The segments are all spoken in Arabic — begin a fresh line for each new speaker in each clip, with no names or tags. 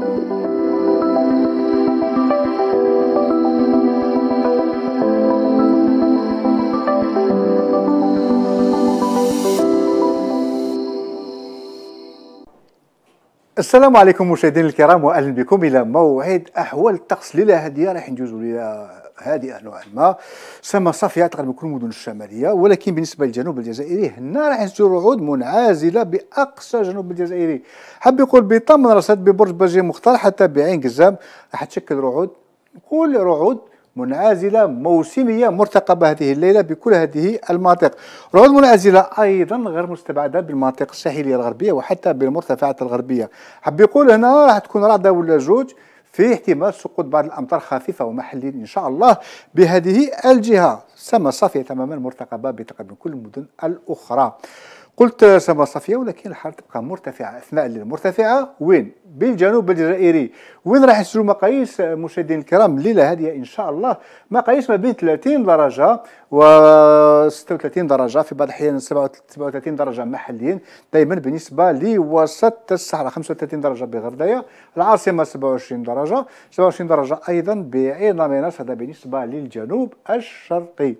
Thank you. السلام عليكم مشاهدينا الكرام واهلا بكم الى موعد احوال الطقس ليله هاديه راح ندوزو ليله هادئه نوعا ما سما صافيه تقريبا كل المدن الشماليه ولكن بالنسبه للجنوب الجزائري هنا راح نشوف رعود منعزله باقصى جنوب الجزائري حب يقول بيطمن رصد ببرج باجي مختار حتى بعين قزام راح تشكل رعود كل رعود منعزلة موسمية مرتقبة هذه الليلة بكل هذه المناطق رعود منعزلة أيضا غير مستبعدة بالمناطق الساحلية الغربية وحتى بالمرتفعات الغربية حب يقول هنا راح تكون رعدة ولا جوج في احتمال سقوط بعض الامطار خفيفه ومحليه ان شاء الله بهذه الجهه سما صافيه تماما مرتقبه بتقريبا كل المدن الاخرى قلت سما صافيه ولكن الحال تبقى مرتفعه اثناء الليل مرتفعه وين بالجنوب الجزائري وين راح يسجلوا مقاييس مشاهدينا الكرام الليله هذه ان شاء الله مقاييس ما بين 30 درجه و 36 درجه في بعض الاحيان 37 درجه محليا دائما بالنسبه لوسط الصحراء 35 درجه بغردايه العاصمه 27 درجه 27 درجه ايضا بعين ميناس هذا بالنسبه للجنوب الشرقي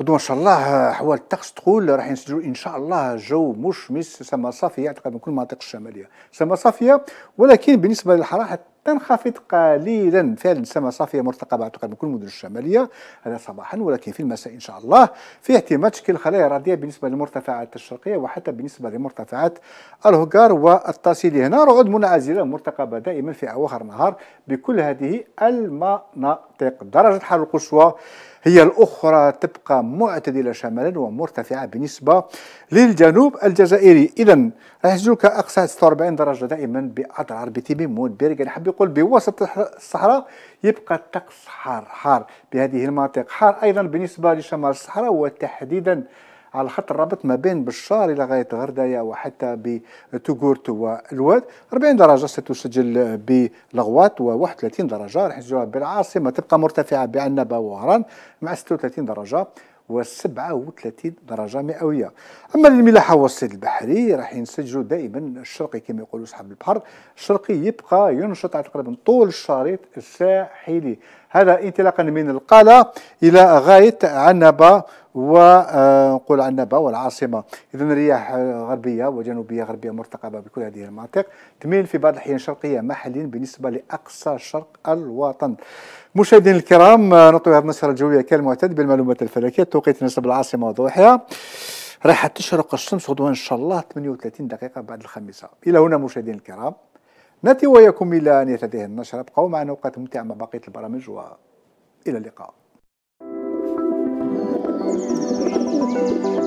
غدوه ان شاء الله احوال الطقس تقول راح ينسجلوا ان شاء الله جو مشمس سما صافيه اعتقد من كل المناطق الشماليه سما صافيه ولكن بالنسبه للحراره تنخفض قليلا فعلا السماء صافيه مرتقبه تقريبا بكل المدن الشماليه هذا صباحا ولكن في المساء ان شاء الله في احتمال تشكيل خلايا رعديه بالنسبه للمرتفعات الشرقيه وحتى بالنسبه لمرتفعات الهجار والتصيل هنا رعود منعزله مرتقبه دائما في اواخر النهار بكل هذه المناطق درجه الحراره القصوى هي الأخرى تبقى معتدلة شمالا ومرتفعة بالنسبة للجنوب الجزائري إذا راح أقصى 46 درجة دائما بأضرار بتيمي مود بيرغ بيقول بوسط الصحراء يبقى الطقس حار حار بهذه المناطق حار أيضا بالنسبة لشمال الصحراء وتحديدا على خط الرابط ما بين بشار إلى غاية غردايا وحتى بتوغورت والواد 40 درجة ستسجل بلغوات و31 درجة راح بالعاصمة تبقى مرتفعة بعنبة وهران مع 36 درجة و37 درجة مئوية أما الملاحة والصيد البحري راح ينسجلوا دائما الشرقي كما يقولوا صحاب البحر الشرقي يبقى ينشط على تقريبا طول الشريط الساحلي هذا انطلاقا من القلا إلى غاية عنبة آه، ونقول عنبة والعاصمة إذا رياح غربية وجنوبية غربية مرتقبة بكل هذه المناطق تميل في بعض الأحيان الشرقيه محليا بالنسبة لأقصى شرق الوطن مشاهدينا الكرام آه، نطوي هذه النشرة الجوية كالمعتاد بالمعلومات الفلكية توقيت نصب العاصمة وضوحها راح تشرق الشمس غدوة إن شاء الله 38 دقيقة بعد الخامسة إلى هنا مشاهدينا الكرام نأتي وياكم إلى نهاية هذه النشرة ابقوا معنا أوقات ممتعة مع بقية البرامج وإلى اللقاء